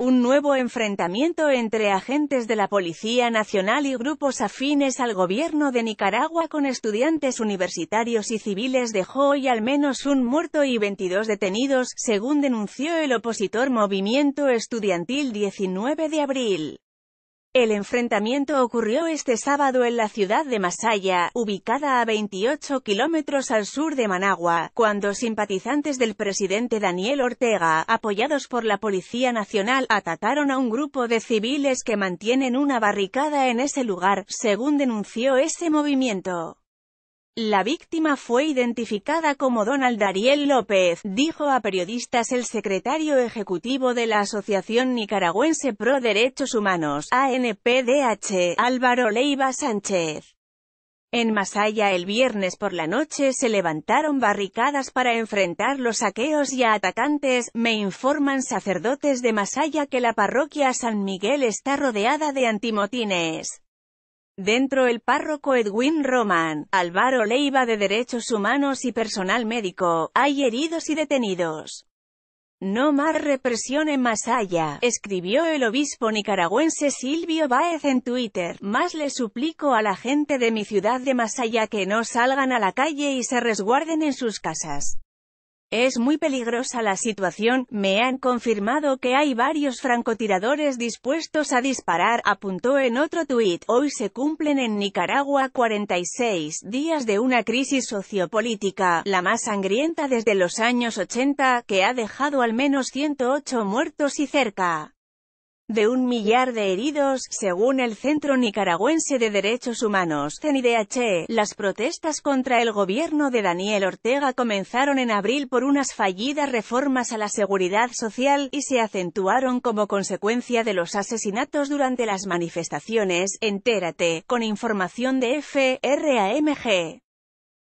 Un nuevo enfrentamiento entre agentes de la Policía Nacional y grupos afines al gobierno de Nicaragua con estudiantes universitarios y civiles dejó hoy al menos un muerto y 22 detenidos, según denunció el opositor Movimiento Estudiantil 19 de abril. El enfrentamiento ocurrió este sábado en la ciudad de Masaya, ubicada a 28 kilómetros al sur de Managua, cuando simpatizantes del presidente Daniel Ortega, apoyados por la Policía Nacional, atacaron a un grupo de civiles que mantienen una barricada en ese lugar, según denunció ese movimiento. La víctima fue identificada como Donald Dariel López, dijo a periodistas el secretario ejecutivo de la Asociación Nicaragüense Pro Derechos Humanos, ANPDH, Álvaro Leiva Sánchez. En Masaya el viernes por la noche se levantaron barricadas para enfrentar los saqueos y atacantes, me informan sacerdotes de Masaya que la parroquia San Miguel está rodeada de antimotines. Dentro el párroco Edwin Roman, Álvaro Leiva de Derechos Humanos y personal médico, hay heridos y detenidos. No más represión en Masaya, escribió el obispo nicaragüense Silvio Báez en Twitter. Más le suplico a la gente de mi ciudad de Masaya que no salgan a la calle y se resguarden en sus casas. Es muy peligrosa la situación, me han confirmado que hay varios francotiradores dispuestos a disparar, apuntó en otro tuit. Hoy se cumplen en Nicaragua 46 días de una crisis sociopolítica, la más sangrienta desde los años 80, que ha dejado al menos 108 muertos y cerca de un millar de heridos, según el Centro Nicaragüense de Derechos Humanos, CNIDH, Las protestas contra el gobierno de Daniel Ortega comenzaron en abril por unas fallidas reformas a la seguridad social, y se acentuaron como consecuencia de los asesinatos durante las manifestaciones. Entérate, con información de FRAMG.